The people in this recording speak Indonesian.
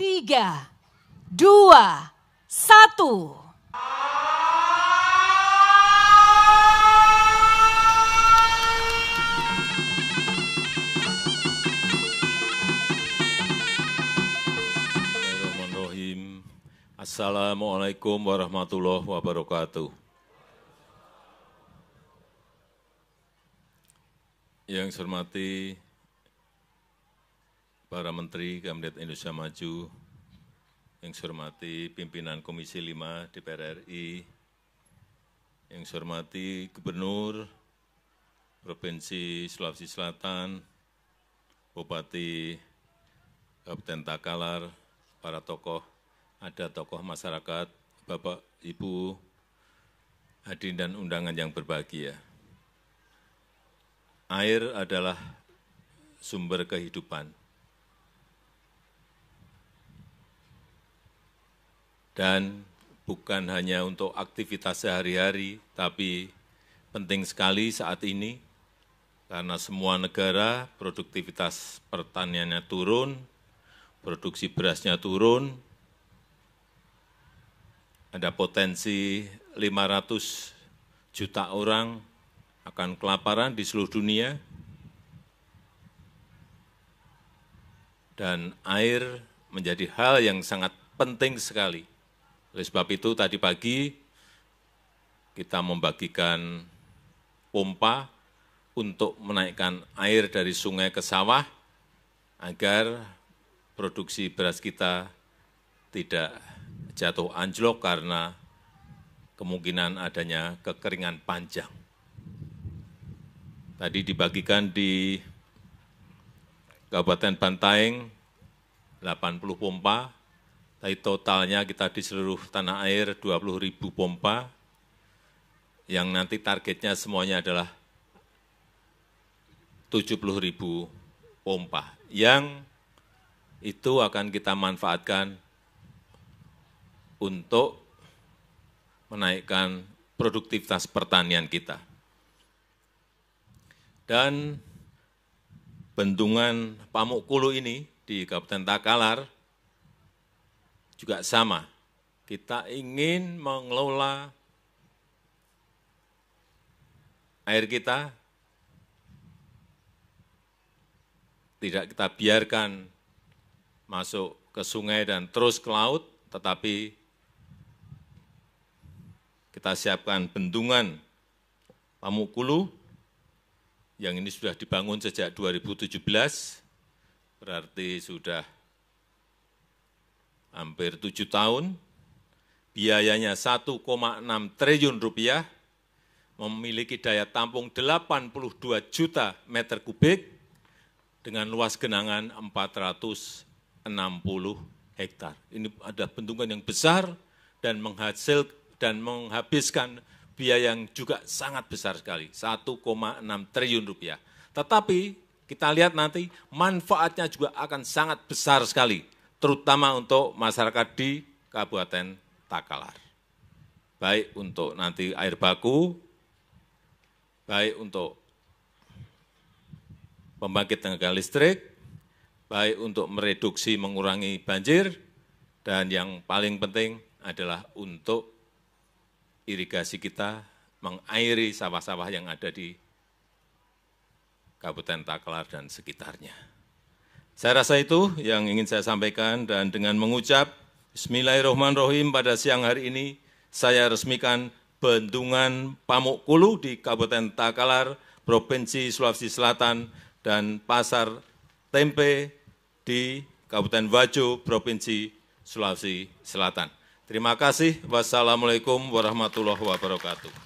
Tiga, dua, satu. Assalamualaikum warahmatullahi wabarakatuh. Yang saya hormati para Menteri Kabinet Indonesia Maju, yang saya hormati pimpinan Komisi 5 DPR RI, yang saya hormati Gubernur Provinsi Sulawesi Selatan, Bupati Kabupaten Takalar, para tokoh, ada tokoh masyarakat, Bapak, Ibu, hadirin dan undangan yang berbahagia. Air adalah sumber kehidupan dan bukan hanya untuk aktivitas sehari-hari, tapi penting sekali saat ini karena semua negara produktivitas pertaniannya turun, produksi berasnya turun, ada potensi 500 juta orang akan kelaparan di seluruh dunia, dan air menjadi hal yang sangat penting sekali oleh sebab itu tadi pagi kita membagikan pompa untuk menaikkan air dari sungai ke sawah agar produksi beras kita tidak jatuh anjlok karena kemungkinan adanya kekeringan panjang. Tadi dibagikan di Kabupaten Bantaeng 80 pompa tapi totalnya kita di seluruh tanah air 20 ribu pompa yang nanti targetnya semuanya adalah 70 ribu pompa yang itu akan kita manfaatkan untuk menaikkan produktivitas pertanian kita. Dan bendungan Pamukkulu ini di Kabupaten Takalar juga sama. Kita ingin mengelola air kita, tidak kita biarkan masuk ke sungai dan terus ke laut, tetapi kita siapkan bendungan Pamukulu yang ini sudah dibangun sejak 2017, berarti sudah hampir tujuh tahun, biayanya 1,6 triliun rupiah, memiliki daya tampung 82 juta meter kubik dengan luas genangan 460 hektar. Ini ada bentukan yang besar dan menghasil dan menghabiskan biaya yang juga sangat besar sekali, 1,6 triliun rupiah. Tetapi kita lihat nanti manfaatnya juga akan sangat besar sekali terutama untuk masyarakat di Kabupaten Takalar. Baik untuk nanti air baku, baik untuk pembangkit tenaga listrik, baik untuk mereduksi mengurangi banjir, dan yang paling penting adalah untuk irigasi kita mengairi sawah-sawah yang ada di Kabupaten Takalar dan sekitarnya. Saya rasa itu yang ingin saya sampaikan dan dengan mengucap Bismillahirrahmanirrahim pada siang hari ini saya resmikan Bendungan Pamukkulu di Kabupaten Takalar, Provinsi Sulawesi Selatan, dan Pasar Tempe di Kabupaten Wajo, Provinsi Sulawesi Selatan. Terima kasih. Wassalamualaikum warahmatullahi wabarakatuh.